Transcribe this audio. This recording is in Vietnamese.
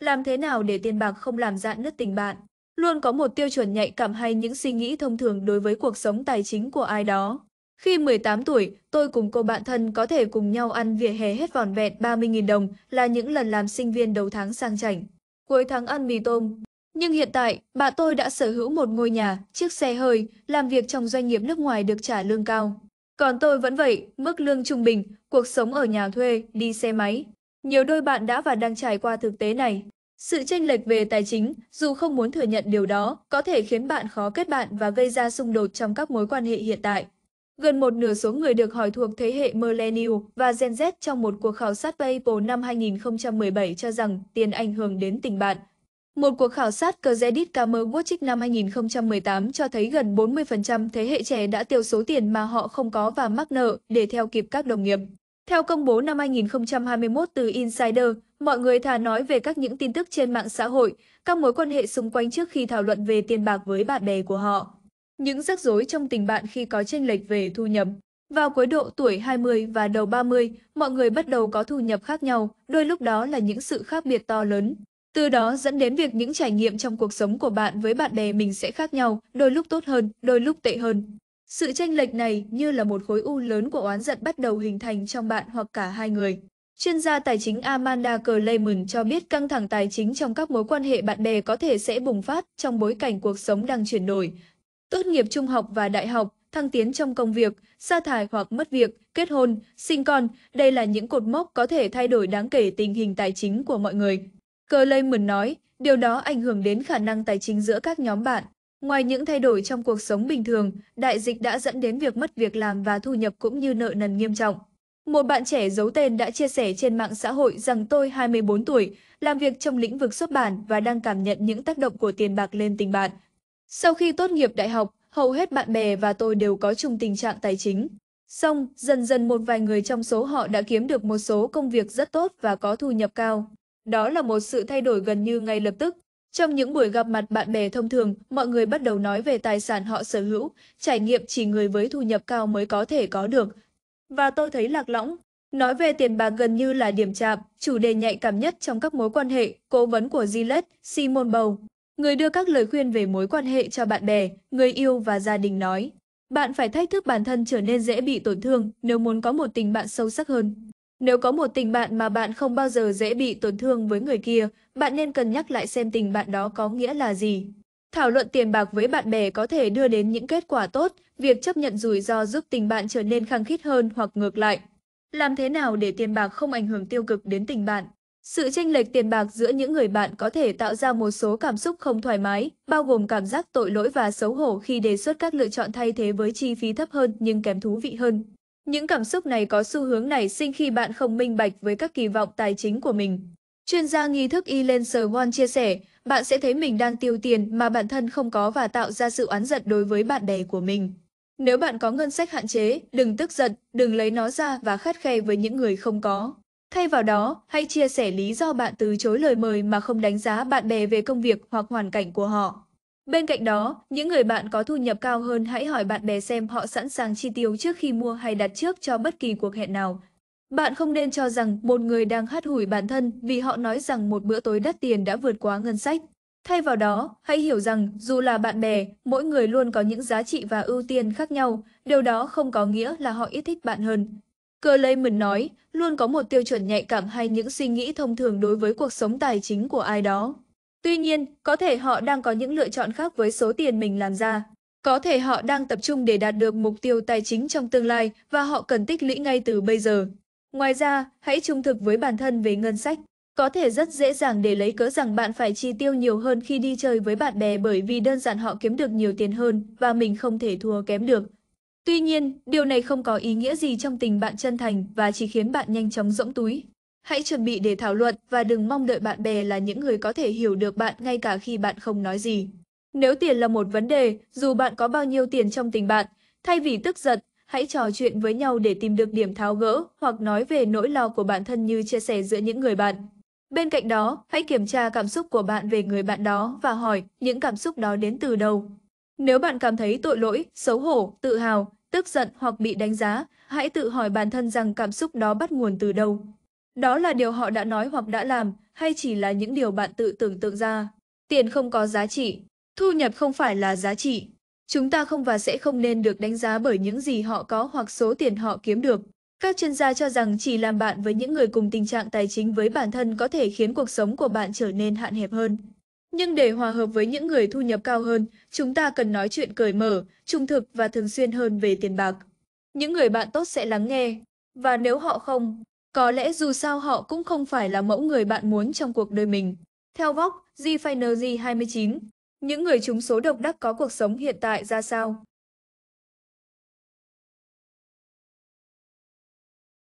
Làm thế nào để tiền bạc không làm dạn nứt tình bạn? Luôn có một tiêu chuẩn nhạy cảm hay những suy nghĩ thông thường đối với cuộc sống tài chính của ai đó. Khi 18 tuổi, tôi cùng cô bạn thân có thể cùng nhau ăn vỉa hè hết vòn vẹn 30.000 đồng là những lần làm sinh viên đầu tháng sang chảnh. Cuối tháng ăn mì tôm. Nhưng hiện tại, bạn tôi đã sở hữu một ngôi nhà, chiếc xe hơi, làm việc trong doanh nghiệp nước ngoài được trả lương cao. Còn tôi vẫn vậy, mức lương trung bình, cuộc sống ở nhà thuê, đi xe máy. Nhiều đôi bạn đã và đang trải qua thực tế này. Sự chênh lệch về tài chính, dù không muốn thừa nhận điều đó, có thể khiến bạn khó kết bạn và gây ra xung đột trong các mối quan hệ hiện tại. Gần một nửa số người được hỏi thuộc thế hệ Millennial và Gen Z trong một cuộc khảo sát People năm 2017 cho rằng tiền ảnh hưởng đến tình bạn. Một cuộc khảo sát Credit Karma Watch năm 2018 cho thấy gần 40% thế hệ trẻ đã tiêu số tiền mà họ không có và mắc nợ để theo kịp các đồng nghiệp. Theo công bố năm 2021 từ Insider, mọi người thà nói về các những tin tức trên mạng xã hội, các mối quan hệ xung quanh trước khi thảo luận về tiền bạc với bạn bè của họ. Những rắc rối trong tình bạn khi có chênh lệch về thu nhập. Vào cuối độ tuổi 20 và đầu 30, mọi người bắt đầu có thu nhập khác nhau, đôi lúc đó là những sự khác biệt to lớn. Từ đó dẫn đến việc những trải nghiệm trong cuộc sống của bạn với bạn bè mình sẽ khác nhau, đôi lúc tốt hơn, đôi lúc tệ hơn. Sự tranh lệch này như là một khối u lớn của oán giận bắt đầu hình thành trong bạn hoặc cả hai người. Chuyên gia tài chính Amanda Clayman cho biết căng thẳng tài chính trong các mối quan hệ bạn bè có thể sẽ bùng phát trong bối cảnh cuộc sống đang chuyển đổi. Tốt nghiệp trung học và đại học, thăng tiến trong công việc, sa thải hoặc mất việc, kết hôn, sinh con, đây là những cột mốc có thể thay đổi đáng kể tình hình tài chính của mọi người. Clayman nói, điều đó ảnh hưởng đến khả năng tài chính giữa các nhóm bạn. Ngoài những thay đổi trong cuộc sống bình thường, đại dịch đã dẫn đến việc mất việc làm và thu nhập cũng như nợ nần nghiêm trọng. Một bạn trẻ giấu tên đã chia sẻ trên mạng xã hội rằng tôi 24 tuổi, làm việc trong lĩnh vực xuất bản và đang cảm nhận những tác động của tiền bạc lên tình bạn. Sau khi tốt nghiệp đại học, hầu hết bạn bè và tôi đều có chung tình trạng tài chính. Xong, dần dần một vài người trong số họ đã kiếm được một số công việc rất tốt và có thu nhập cao. Đó là một sự thay đổi gần như ngay lập tức. Trong những buổi gặp mặt bạn bè thông thường, mọi người bắt đầu nói về tài sản họ sở hữu, trải nghiệm chỉ người với thu nhập cao mới có thể có được. Và tôi thấy lạc lõng. Nói về tiền bạc gần như là điểm chạm, chủ đề nhạy cảm nhất trong các mối quan hệ, cố vấn của Gillette, Simon Bow. Người đưa các lời khuyên về mối quan hệ cho bạn bè, người yêu và gia đình nói. Bạn phải thách thức bản thân trở nên dễ bị tổn thương nếu muốn có một tình bạn sâu sắc hơn. Nếu có một tình bạn mà bạn không bao giờ dễ bị tổn thương với người kia, bạn nên cân nhắc lại xem tình bạn đó có nghĩa là gì. Thảo luận tiền bạc với bạn bè có thể đưa đến những kết quả tốt, việc chấp nhận rủi ro giúp tình bạn trở nên khăng khít hơn hoặc ngược lại. Làm thế nào để tiền bạc không ảnh hưởng tiêu cực đến tình bạn? Sự chênh lệch tiền bạc giữa những người bạn có thể tạo ra một số cảm xúc không thoải mái, bao gồm cảm giác tội lỗi và xấu hổ khi đề xuất các lựa chọn thay thế với chi phí thấp hơn nhưng kém thú vị hơn. Những cảm xúc này có xu hướng nảy sinh khi bạn không minh bạch với các kỳ vọng tài chính của mình. Chuyên gia nghi thức Elen Serwan chia sẻ, bạn sẽ thấy mình đang tiêu tiền mà bản thân không có và tạo ra sự oán giận đối với bạn bè của mình. Nếu bạn có ngân sách hạn chế, đừng tức giận, đừng lấy nó ra và khắt khe với những người không có. Thay vào đó, hãy chia sẻ lý do bạn từ chối lời mời mà không đánh giá bạn bè về công việc hoặc hoàn cảnh của họ. Bên cạnh đó, những người bạn có thu nhập cao hơn hãy hỏi bạn bè xem họ sẵn sàng chi tiêu trước khi mua hay đặt trước cho bất kỳ cuộc hẹn nào. Bạn không nên cho rằng một người đang hắt hủi bản thân vì họ nói rằng một bữa tối đắt tiền đã vượt quá ngân sách. Thay vào đó, hãy hiểu rằng dù là bạn bè, mỗi người luôn có những giá trị và ưu tiên khác nhau, điều đó không có nghĩa là họ ít thích bạn hơn. Cơ mình nói, luôn có một tiêu chuẩn nhạy cảm hay những suy nghĩ thông thường đối với cuộc sống tài chính của ai đó. Tuy nhiên, có thể họ đang có những lựa chọn khác với số tiền mình làm ra. Có thể họ đang tập trung để đạt được mục tiêu tài chính trong tương lai và họ cần tích lũy ngay từ bây giờ. Ngoài ra, hãy trung thực với bản thân về ngân sách. Có thể rất dễ dàng để lấy cớ rằng bạn phải chi tiêu nhiều hơn khi đi chơi với bạn bè bởi vì đơn giản họ kiếm được nhiều tiền hơn và mình không thể thua kém được. Tuy nhiên, điều này không có ý nghĩa gì trong tình bạn chân thành và chỉ khiến bạn nhanh chóng rỗng túi. Hãy chuẩn bị để thảo luận và đừng mong đợi bạn bè là những người có thể hiểu được bạn ngay cả khi bạn không nói gì. Nếu tiền là một vấn đề, dù bạn có bao nhiêu tiền trong tình bạn, thay vì tức giận, hãy trò chuyện với nhau để tìm được điểm tháo gỡ hoặc nói về nỗi lo của bản thân như chia sẻ giữa những người bạn. Bên cạnh đó, hãy kiểm tra cảm xúc của bạn về người bạn đó và hỏi những cảm xúc đó đến từ đâu. Nếu bạn cảm thấy tội lỗi, xấu hổ, tự hào, tức giận hoặc bị đánh giá, hãy tự hỏi bản thân rằng cảm xúc đó bắt nguồn từ đâu. Đó là điều họ đã nói hoặc đã làm, hay chỉ là những điều bạn tự tưởng tượng ra. Tiền không có giá trị, thu nhập không phải là giá trị. Chúng ta không và sẽ không nên được đánh giá bởi những gì họ có hoặc số tiền họ kiếm được. Các chuyên gia cho rằng chỉ làm bạn với những người cùng tình trạng tài chính với bản thân có thể khiến cuộc sống của bạn trở nên hạn hẹp hơn. Nhưng để hòa hợp với những người thu nhập cao hơn, chúng ta cần nói chuyện cởi mở, trung thực và thường xuyên hơn về tiền bạc. Những người bạn tốt sẽ lắng nghe, và nếu họ không, có lẽ dù sao họ cũng không phải là mẫu người bạn muốn trong cuộc đời mình. Theo Vox, G-Finer G29, những người trúng số độc đắc có cuộc sống hiện tại ra sao?